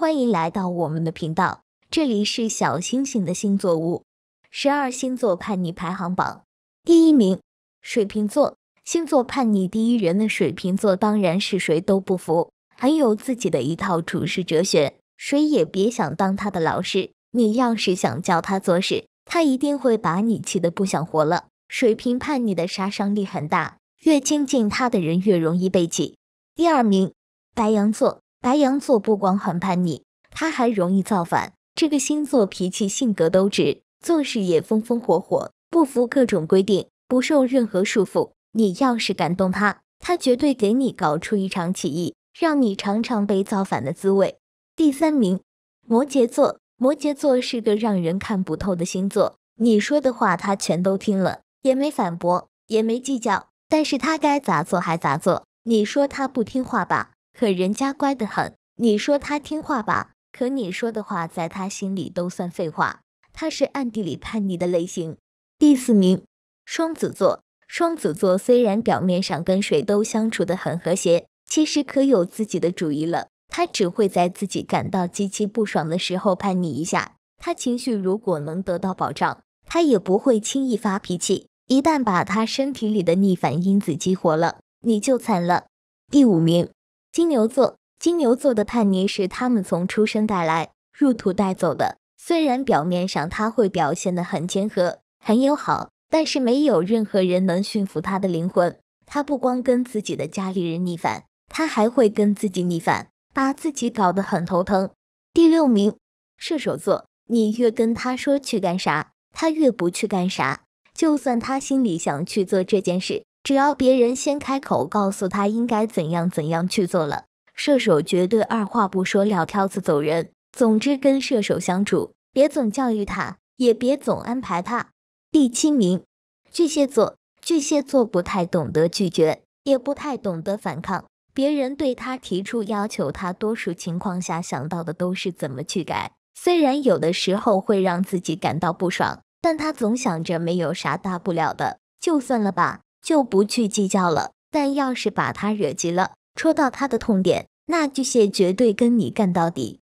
欢迎来到我们的频道，这里是小星星的星座屋。十二星座叛逆排行榜，第一名，水瓶座。星座叛逆第一人的水瓶座当然是谁都不服，很有自己的一套处事哲学，谁也别想当他的老师。你要是想教他做事，他一定会把你气得不想活了。水瓶叛逆的杀伤力很大，越亲近他的人越容易被挤。第二名，白羊座。白羊座不光很叛逆，他还容易造反。这个星座脾气性格都直，做事也风风火火，不服各种规定，不受任何束缚。你要是敢动他，他绝对给你搞出一场起义，让你尝尝被造反的滋味。第三名，摩羯座。摩羯座是个让人看不透的星座，你说的话他全都听了，也没反驳，也没计较，但是他该咋做还咋做。你说他不听话吧？可人家乖得很，你说他听话吧？可你说的话在他心里都算废话。他是暗地里叛逆的类型。第四名，双子座。双子座虽然表面上跟谁都相处的很和谐，其实可有自己的主意了。他只会在自己感到极其不爽的时候叛逆一下。他情绪如果能得到保障，他也不会轻易发脾气。一旦把他身体里的逆反因子激活了，你就惨了。第五名。金牛座，金牛座的叛逆是他们从出生带来，入土带走的。虽然表面上他会表现的很谦和、很友好，但是没有任何人能驯服他的灵魂。他不光跟自己的家里人逆反，他还会跟自己逆反，把自己搞得很头疼。第六名，射手座，你越跟他说去干啥，他越不去干啥。就算他心里想去做这件事。只要别人先开口告诉他应该怎样怎样去做了，射手绝对二话不说撂挑子走人。总之，跟射手相处，别总教育他，也别总安排他。第七名，巨蟹座。巨蟹座不太懂得拒绝，也不太懂得反抗。别人对他提出要求，他多数情况下想到的都是怎么去改。虽然有的时候会让自己感到不爽，但他总想着没有啥大不了的，就算了吧。就不去计较了。但要是把他惹急了，戳到他的痛点，那巨蟹绝对跟你干到底。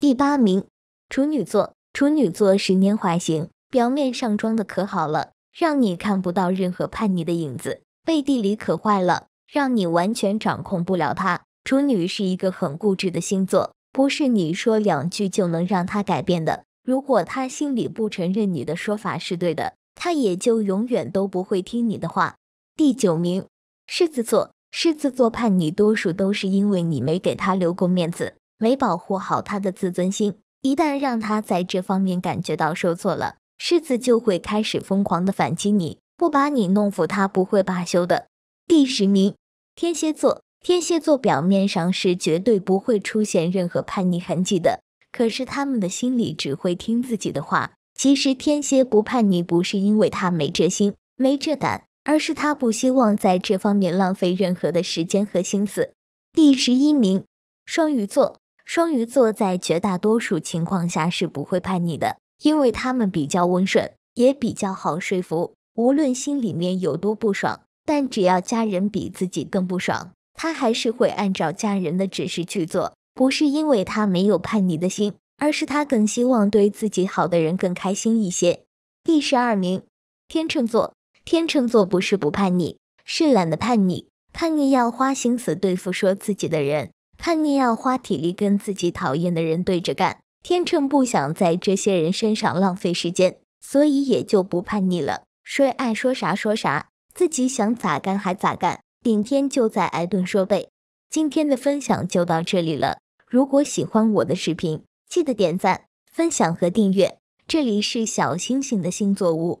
第八名，处女座。处女座十年滑行，表面上装的可好了，让你看不到任何叛逆的影子，背地里可坏了，让你完全掌控不了他。处女是一个很固执的星座，不是你说两句就能让他改变的。如果他心里不承认你的说法是对的，他也就永远都不会听你的话。第九名，狮子座。狮子座叛逆多数都是因为你没给他留过面子，没保护好他的自尊心。一旦让他在这方面感觉到受挫了，狮子就会开始疯狂的反击你，不把你弄服他不会罢休的。第十名，天蝎座。天蝎座表面上是绝对不会出现任何叛逆痕迹的，可是他们的心里只会听自己的话。其实天蝎不叛逆，不是因为他没这心、没这胆。而是他不希望在这方面浪费任何的时间和心思。第十一名，双鱼座。双鱼座在绝大多数情况下是不会叛逆的，因为他们比较温顺，也比较好说服。无论心里面有多不爽，但只要家人比自己更不爽，他还是会按照家人的指示去做。不是因为他没有叛逆的心，而是他更希望对自己好的人更开心一些。第十二名，天秤座。天秤座不是不叛逆，是懒得叛逆。叛逆要花心思对付说自己的人，叛逆要花体力跟自己讨厌的人对着干。天秤不想在这些人身上浪费时间，所以也就不叛逆了。谁爱说啥说啥，自己想咋干还咋干，顶天就在挨顿说呗。今天的分享就到这里了，如果喜欢我的视频，记得点赞、分享和订阅。这里是小星星的星座屋。